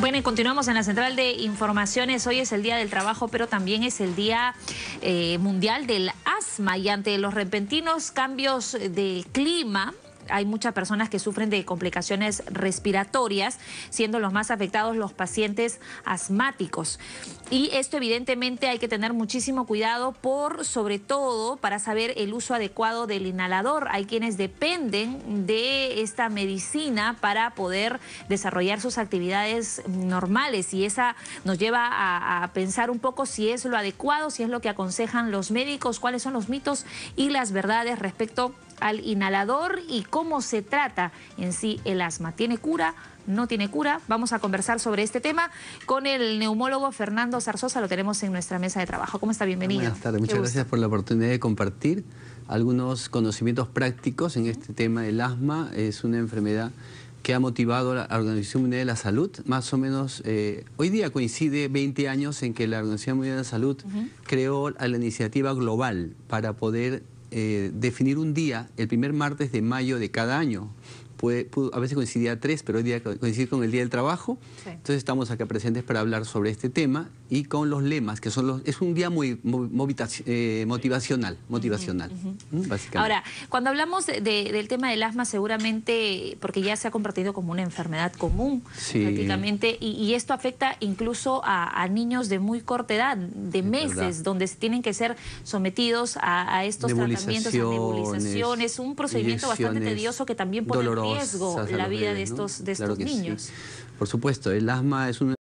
Bueno, continuamos en la central de informaciones. Hoy es el Día del Trabajo, pero también es el Día eh, Mundial del Asma. Y ante los repentinos cambios de clima, hay muchas personas que sufren de complicaciones respiratorias, siendo los más afectados los pacientes asmáticos. Y esto evidentemente hay que tener muchísimo cuidado por, sobre todo, para saber el uso adecuado del inhalador. Hay quienes dependen de esta medicina para poder desarrollar sus actividades normales y esa nos lleva a, a pensar un poco si es lo adecuado, si es lo que aconsejan los médicos, cuáles son los mitos y las verdades respecto a al inhalador y cómo se trata en sí el asma. ¿Tiene cura? no tiene cura. Vamos a conversar sobre este tema con el neumólogo Fernando Zarzosa, lo tenemos en nuestra mesa de trabajo. ¿Cómo está? Bienvenido. Buenas tardes, muchas gracias por la oportunidad de compartir algunos conocimientos prácticos en este tema. El asma es una enfermedad que ha motivado a la Organización Mundial de la Salud. Más o menos, eh, hoy día coincide 20 años en que la Organización Mundial de la Salud creó la iniciativa global para poder eh, definir un día, el primer martes de mayo de cada año. Puede, a veces coincidía tres, pero hoy día coincide con el Día del Trabajo. Entonces estamos acá presentes para hablar sobre este tema y con los lemas, que son es un día muy, eh, motivacional, motivacional, Ahora, cuando hablamos del tema del asma, seguramente, porque ya se ha convertido como una enfermedad común, prácticamente, y, esto afecta incluso a, niños de muy corta edad, de meses, donde se tienen que ser sometidos a, estos tratamientos, a nebulizaciones, un procedimiento bastante tedioso que también pone en riesgo la vida de estos, de estos niños. Por supuesto, el asma es un...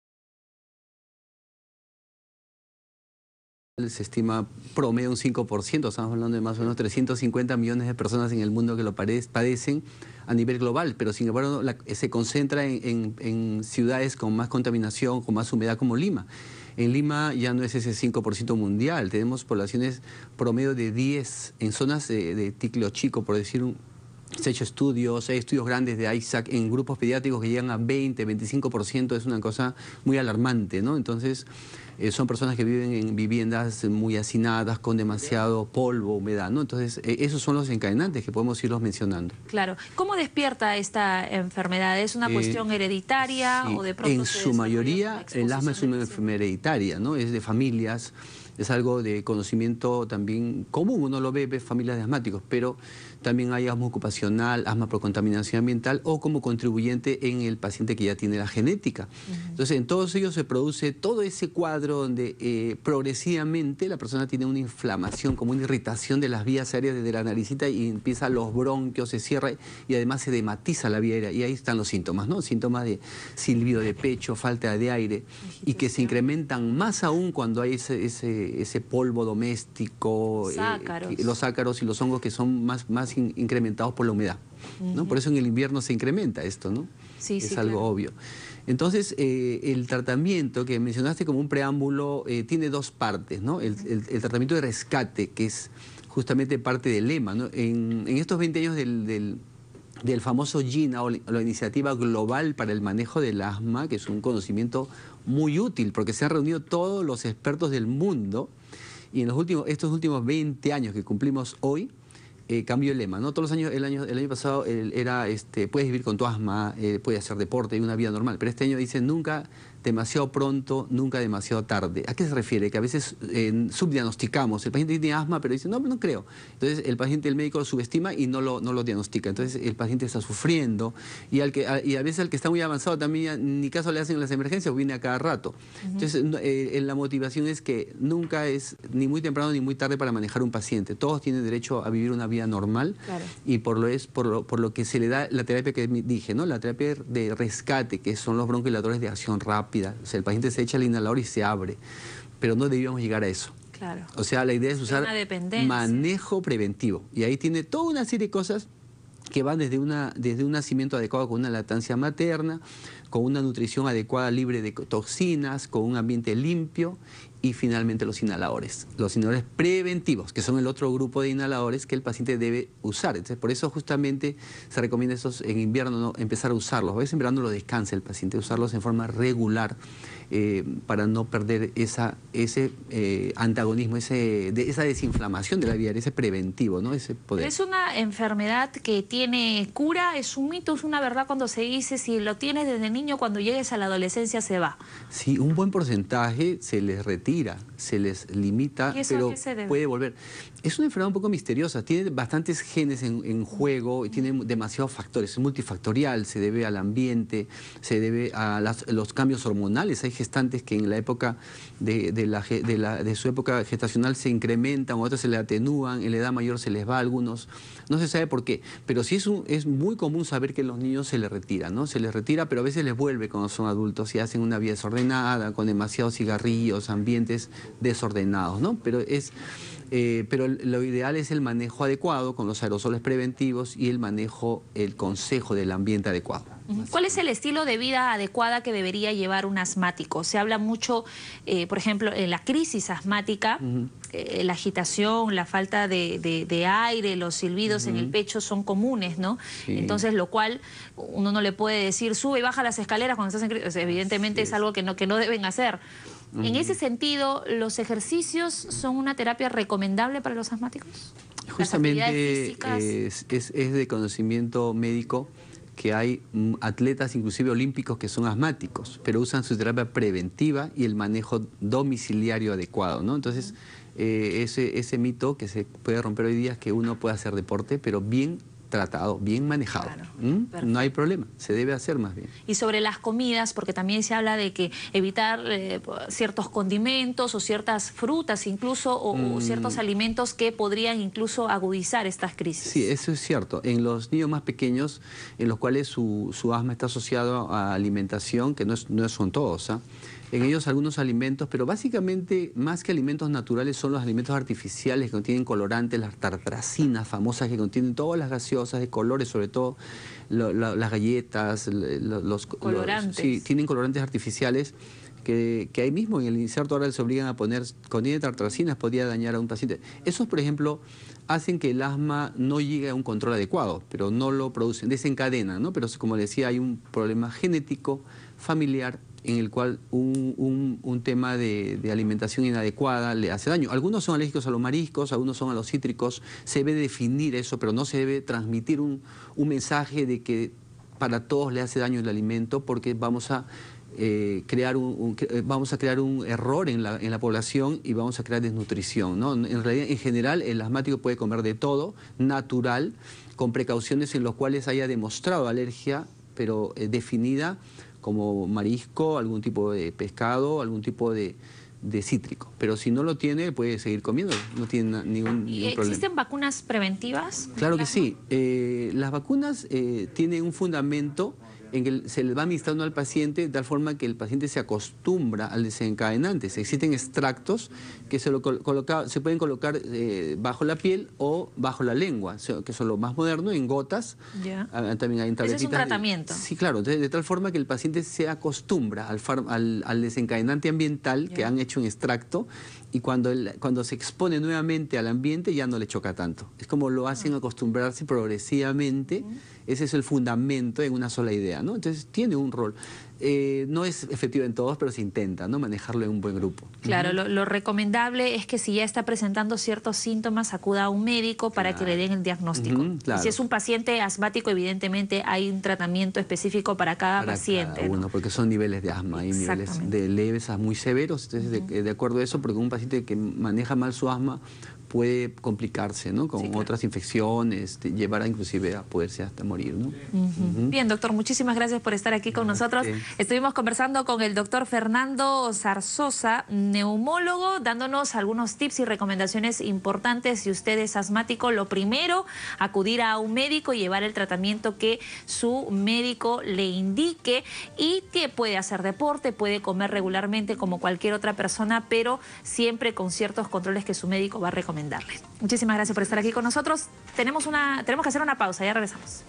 Se estima promedio un 5%, estamos hablando de más o menos 350 millones de personas en el mundo que lo padecen a nivel global, pero sin embargo se concentra en, ciudades con más contaminación, con más humedad como Lima. En Lima ya no es ese 5% mundial, tenemos poblaciones promedio de 10 en zonas de, de chico, por decir un, se ha hecho estudios, hay estudios grandes de Isaac en grupos pediátricos que llegan a 20, 25%, es una cosa muy alarmante, ¿no? Entonces, eh, son personas que viven en viviendas muy hacinadas, con demasiado polvo, humedad, ¿no? Entonces, eh, esos son los encadenantes que podemos irlos mencionando. Claro. ¿Cómo despierta esta enfermedad? ¿Es una eh, cuestión hereditaria o de pronto En su mayoría, el asma es una enfermedad hereditaria, ¿no? Es de familias es algo de conocimiento también común, uno lo ve, ve familias de asmáticos, pero también hay asma ocupacional, asma por contaminación ambiental o como contribuyente en el paciente que ya tiene la genética. Entonces, en todos ellos se produce todo ese cuadro donde eh, progresivamente la persona tiene una inflamación, como una irritación de las vías aéreas desde la naricita y empiezan los bronquios, se cierra y además se dematiza la vía aérea. Y ahí están los síntomas, ¿no? Síntomas de silbido de pecho, falta de aire y que se incrementan más aún cuando hay ese ese, polvo doméstico, eh, los ácaros y los hongos que son más, más incrementados por la humedad. ¿no? Por eso en el invierno se incrementa esto, ¿no? es algo obvio. Entonces, eh, el tratamiento que mencionaste como un preámbulo eh, tiene dos partes, ¿no? El, tratamiento de rescate, que es justamente parte del lema, ¿no? En, estos 20 años del del famoso GINA o la Iniciativa Global para el Manejo del Asma, que es un conocimiento muy útil porque se han reunido todos los expertos del mundo y en los últimos, estos últimos 20 años que cumplimos hoy, eh, cambió el lema, ¿no? Todos los años, el año, el año pasado era, este, puedes vivir con tu asma, eh, puedes hacer deporte y una vida normal, pero este año dicen nunca demasiado pronto, nunca demasiado tarde. ¿A qué se refiere? Que a veces eh, subdiagnosticamos. El paciente tiene asma, pero dice, no, no creo. Entonces el paciente, el médico lo subestima y no lo, no lo diagnostica. Entonces el paciente está sufriendo y, al que, a, veces al que está muy avanzado también ni caso le hacen las emergencias, o viene a cada rato. Entonces eh, eh, la motivación es que nunca es ni muy temprano ni muy tarde para manejar un paciente. Todos tienen derecho a vivir una vida normal y por lo, es, por, lo, por lo que se le da la terapia que dije, ¿no? la terapia de rescate, que son los bronquiladores de acción rápida o sea, el paciente se echa el inhalador y se abre. Pero no debíamos llegar a eso. Claro. O sea, la idea es usar manejo preventivo. Y ahí tiene toda una serie de cosas que van desde, una, desde un nacimiento adecuado con una lactancia materna, con una nutrición adecuada libre de toxinas, con un ambiente limpio y finalmente los inhaladores, los inhaladores preventivos, que son el otro grupo de inhaladores que el paciente debe usar. Entonces, por eso justamente se recomienda esos en invierno empezar a usarlos. A veces en verano lo descansa el paciente, usarlos en forma regular eh, para no perder esa, ese eh, antagonismo, ese, esa desinflamación de la vía ese preventivo, ¿no? Ese poder. ¿Es una enfermedad que tiene cura? ¿Es un mito? ¿Es una verdad cuando se dice si lo tienes desde niño, cuando llegues a la adolescencia se va? Sí, un buen porcentaje se les retira se les limita, pero puede volver es una enfermedad un poco misteriosa, tiene bastantes genes en, juego y tiene demasiados factores, es multifactorial, se debe al ambiente, se debe a los cambios hormonales. Hay gestantes que en la época de, su época gestacional se incrementan, otros se le atenúan, en la edad mayor se les va a algunos, no se sabe por qué, pero sí es, es muy común saber que a los niños se les retira, ¿no? Se les retira, pero a veces les vuelve cuando son adultos y hacen una vida desordenada, con demasiados cigarrillos, ambientes desordenados, ¿no? Pero es eh, pero lo ideal es el manejo adecuado con los aerosoles preventivos y el manejo, el consejo del ambiente adecuado. ¿Cuál es el estilo de vida adecuada que debería llevar un asmático? Se habla mucho, eh, por ejemplo, en la crisis asmática, eh, la agitación, la falta de, aire, los silbidos en el pecho son comunes, ¿no? Entonces, lo cual uno no le puede decir, sube y baja las escaleras cuando estás en crisis. Evidentemente es algo que no, que no deben hacer. En ese sentido, ¿los ejercicios son una terapia recomendable para los asmáticos? Justamente es, de conocimiento médico que hay mm, atletas, inclusive olímpicos, que son asmáticos, pero usan su terapia preventiva y el manejo domiciliario adecuado, ¿no? Entonces, eh, ese, ese mito que se puede romper hoy día es que uno puede hacer deporte, pero bien tratado, bien manejado. ¿Mm? No hay problema, se debe hacer más bien. Y sobre las comidas, porque también se habla de que evitar eh, ciertos condimentos o ciertas frutas incluso, o, mm. ciertos alimentos que podrían incluso agudizar estas crisis. Sí, eso es cierto. En los niños más pequeños, en los cuales su, asma está asociado a alimentación, que no, es, no son todos, ¿ah? en ellos algunos alimentos, pero básicamente más que alimentos naturales son los alimentos artificiales que contienen colorantes, las tartracinas famosas que contienen todas las gaseosas de colores, sobre todo las galletas, los colorantes. sí, tienen colorantes artificiales. Que, ahí mismo en el inserto ahora se obligan a poner, contiene tartracinas, podría dañar a un paciente. Esos, por ejemplo, hacen que el asma no llegue a un control adecuado, pero no lo producen, desencadenan, ¿no? Pero como decía, hay un problema genético, familiar, en el cual un, tema de, alimentación inadecuada le hace daño. Algunos son alérgicos a los mariscos, algunos son a los cítricos. Se debe definir eso, pero no se debe transmitir un, mensaje de que para todos le hace daño el alimento porque vamos a eh, crear un, vamos a crear un error en la, población y vamos a crear desnutrición. En realidad, en general, el asmático puede comer de todo, natural, con precauciones en las cuales haya demostrado alergia, pero eh, definida como marisco, algún tipo de pescado, algún tipo de, de cítrico. Pero si no lo tiene, puede seguir comiendo, no tiene ningún, problema. ¿Existen vacunas preventivas? Claro que sí. Eh, las vacunas eh, tienen un fundamento en que se le va administrando al paciente de tal forma que el paciente se acostumbra al desencadenante. Existen extractos que se, lo coloca, se pueden colocar eh, bajo la piel o bajo la lengua, que son los más modernos, en gotas. Ah, también hay es un tratamiento. sí, claro. de tal forma que el paciente se acostumbra al, al, desencadenante ambiental que han hecho un extracto y cuando, cuando se expone nuevamente al ambiente ya no le choca tanto. Es como lo hacen ah. acostumbrarse progresivamente, ese es el fundamento en una sola idea, ¿no? Entonces tiene un rol. Eh, no es efectivo en todos, pero se intenta ¿no? manejarlo en un buen grupo. Claro, lo, recomendable es que si ya está presentando ciertos síntomas, acuda a un médico para que le den el diagnóstico. Si es un paciente asmático, evidentemente hay un tratamiento específico para cada paciente. porque son niveles de asma, hay niveles de leves a muy severos. Entonces, de, de, acuerdo a eso, porque un paciente que maneja mal su asma puede complicarse, ¿no? Con otras infecciones, llevar inclusive a poderse hasta morir, Bien, doctor, muchísimas gracias por estar aquí con nosotros. Estuvimos conversando con el doctor Fernando Zarzosa, neumólogo, dándonos algunos tips y recomendaciones importantes. Si usted es asmático, lo primero, acudir a un médico y llevar el tratamiento que su médico le indique y que puede hacer deporte, puede comer regularmente como cualquier otra persona, pero siempre con ciertos controles que su médico va a recomendar darle. Muchísimas gracias por estar aquí con nosotros. Tenemos, una, tenemos que hacer una pausa, ya regresamos.